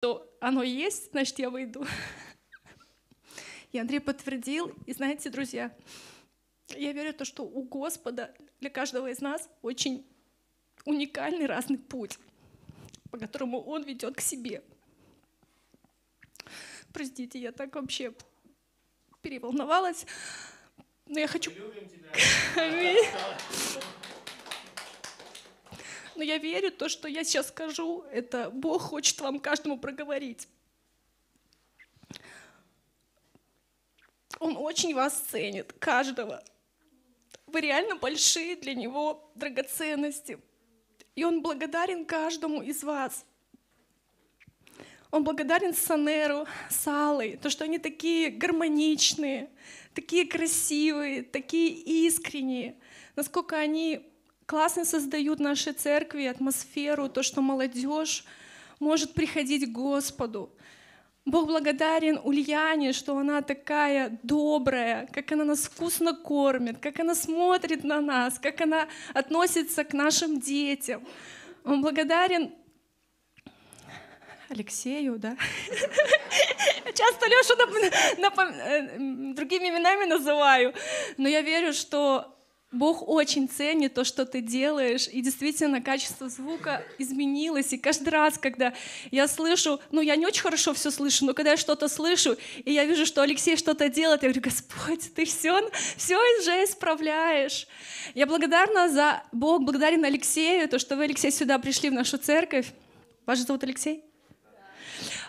то оно есть, значит, я выйду. И Андрей подтвердил. И знаете, друзья, я верю в то, что у Господа для каждого из нас очень уникальный разный путь, по которому Он ведет к себе. Простите, я так вообще переволновалась. Но я хочу... Мы любим тебя. но я верю, то, что я сейчас скажу, это Бог хочет вам каждому проговорить. Он очень вас ценит, каждого. Вы реально большие для Него драгоценности. И Он благодарен каждому из вас. Он благодарен Санеру, Салой, то, что они такие гармоничные, такие красивые, такие искренние, насколько они классно создают наши церкви, атмосферу, то, что молодежь может приходить к Господу. Бог благодарен Ульяне, что она такая добрая, как она нас вкусно кормит, как она смотрит на нас, как она относится к нашим детям. Он благодарен Алексею, да? Часто Лешу э, другими именами называю, но я верю, что Бог очень ценит то, что ты делаешь, и действительно качество звука изменилось. И каждый раз, когда я слышу, ну я не очень хорошо все слышу, но когда я что-то слышу, и я вижу, что Алексей что-то делает, я говорю, Господь, ты все, все уже исправляешь. Я благодарна за Бог, благодарен Алексею, то, что вы, Алексей, сюда пришли в нашу церковь. Вас же зовут Алексей?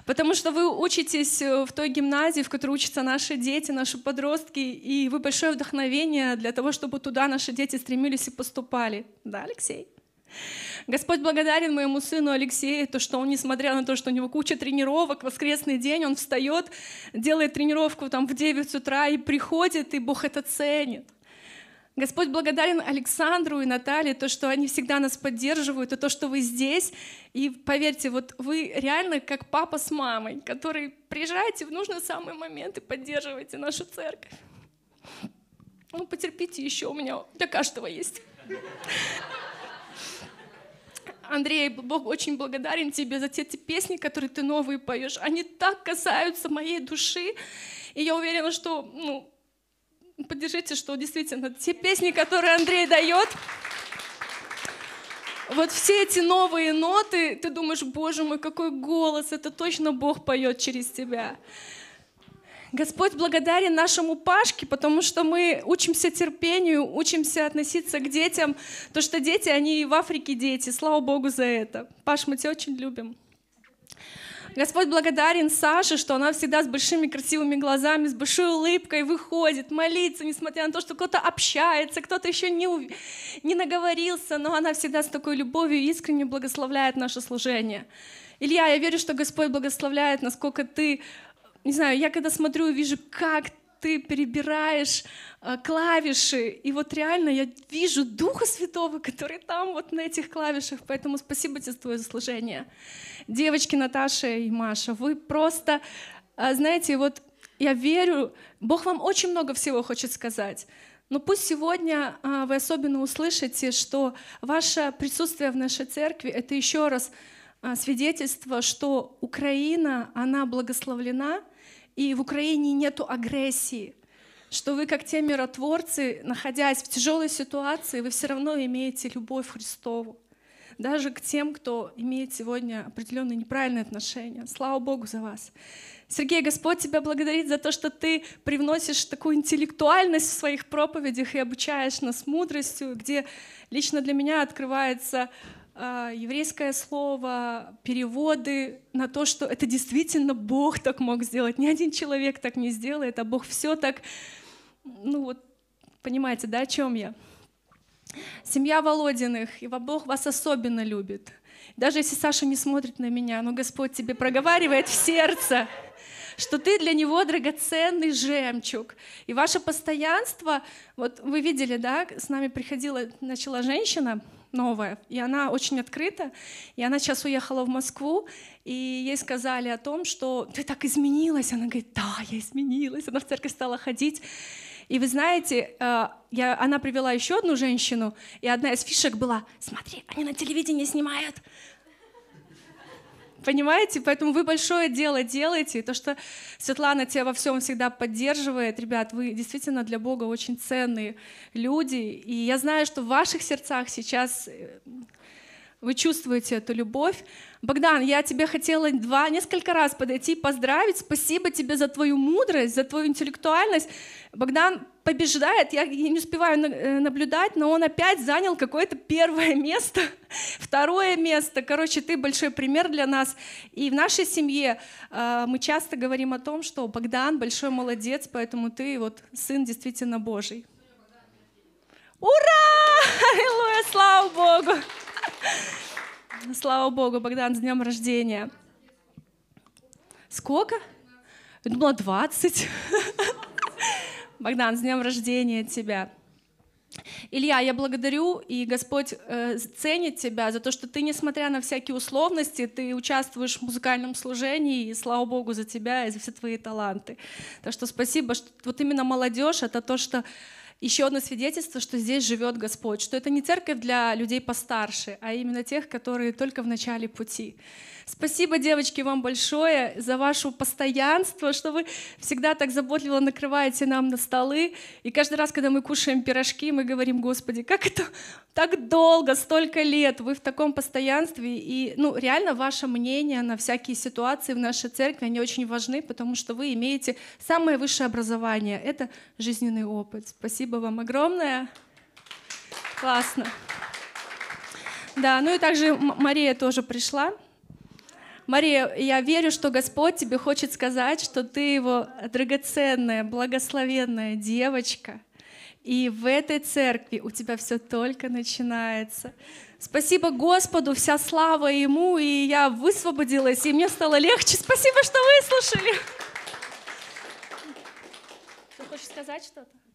Потому что вы учитесь э, в той гимназии, в которой учатся наши дети, наши подростки, и вы большое вдохновение для того, чтобы туда наши дети стремились и поступали. Да, Алексей? Господь благодарен моему сыну Алексею, то, что он, несмотря на то, что у него куча тренировок, воскресный день, он встает, делает тренировку там в 9 утра и приходит, и Бог это ценит. Господь благодарен Александру и Наталье, то, что они всегда нас поддерживают, и то, что вы здесь. И поверьте, вот вы реально как папа с мамой, которые приезжаете в нужный самый момент и поддерживаете нашу церковь. Ну, потерпите еще, у меня для каждого есть. Андрей, Бог очень благодарен тебе за те, те песни, которые ты новые поешь. Они так касаются моей души. И я уверена, что ну, поддержите, что действительно те песни, которые Андрей дает, вот все эти новые ноты, ты думаешь, боже мой, какой голос, это точно Бог поет через тебя. Господь благодарен нашему Пашке, потому что мы учимся терпению, учимся относиться к детям. То, что дети, они и в Африке дети. Слава Богу за это. Паш, мы тебя очень любим. Господь благодарен Саше, что она всегда с большими красивыми глазами, с большой улыбкой выходит, молится, несмотря на то, что кто-то общается, кто-то еще не, ув... не наговорился, но она всегда с такой любовью искренне благословляет наше служение. Илья, я верю, что Господь благословляет, насколько ты не знаю, я когда смотрю и вижу, как ты перебираешь э, клавиши. И вот реально я вижу Духа Святого, который там вот на этих клавишах. Поэтому спасибо тебе за твое служение. Девочки Наташа и Маша, вы просто, э, знаете, вот я верю, Бог вам очень много всего хочет сказать. Но пусть сегодня э, вы особенно услышите, что ваше присутствие в нашей церкви — это еще раз свидетельство, что Украина, она благословлена, и в Украине нету агрессии, что вы, как те миротворцы, находясь в тяжелой ситуации, вы все равно имеете любовь Христову. Даже к тем, кто имеет сегодня определенные неправильные отношения. Слава Богу за вас. Сергей, Господь тебя благодарит за то, что ты привносишь такую интеллектуальность в своих проповедях и обучаешь нас мудростью, где лично для меня открывается Э, еврейское слово, переводы на то, что это действительно Бог так мог сделать. Ни один человек так не сделает, а Бог все так... Ну вот, понимаете, да, о чем я? Семья Володиных, и Бог вас особенно любит. Даже если Саша не смотрит на меня, но Господь тебе проговаривает в сердце, что ты для него драгоценный жемчуг. И ваше постоянство, вот вы видели, да, с нами приходила, начала женщина, новая. И она очень открыта. И она сейчас уехала в Москву, и ей сказали о том, что ты так изменилась. Она говорит, да, я изменилась. Она в церковь стала ходить. И вы знаете, э, я, она привела еще одну женщину, и одна из фишек была, смотри, они на телевидении снимают Понимаете? Поэтому вы большое дело делаете. И то, что Светлана тебя во всем всегда поддерживает, ребят, вы действительно для Бога очень ценные люди. И я знаю, что в ваших сердцах сейчас э, вы чувствуете эту любовь. Богдан, я тебе хотела два, несколько раз подойти поздравить. Спасибо тебе за твою мудрость, за твою интеллектуальность. Богдан побеждает, я не успеваю э, наблюдать, но он опять занял какое-то первое место, второе место. Короче, ты большой пример для нас. И в нашей семье а, мы часто говорим о том, что Богдан большой молодец, поэтому ты вот сын действительно Божий. Ура! Аллилуйя, слава Богу! Слава богу, Богдан, с днем рождения. Сколько? Я думала, 20. Богдан, с днем рождения тебя. Илья, я благодарю, и Господь э, ценит тебя за то, что ты, несмотря на всякие условности, ты участвуешь в музыкальном служении, и слава Богу за тебя и за все твои таланты. Так что спасибо, что вот именно молодежь — это то, что еще одно свидетельство, что здесь живет Господь, что это не церковь для людей постарше, а именно тех, которые только в начале пути. Спасибо, девочки, вам большое за ваше постоянство, что вы всегда так заботливо накрываете нам на столы. И каждый раз, когда мы кушаем пирожки, мы говорим, Господи, как это так долго, столько лет, вы в таком постоянстве. И ну, реально ваше мнение на всякие ситуации в нашей церкви, они очень важны, потому что вы имеете самое высшее образование. Это жизненный опыт. Спасибо вам огромное. Классно. Да, ну и также Мария тоже пришла. Мария, я верю, что Господь тебе хочет сказать, что ты его драгоценная, благословенная девочка. И в этой церкви у тебя все только начинается. Спасибо Господу, вся слава Ему, и я высвободилась, и мне стало легче. Спасибо, что выслушали. Ты хочешь сказать что-то?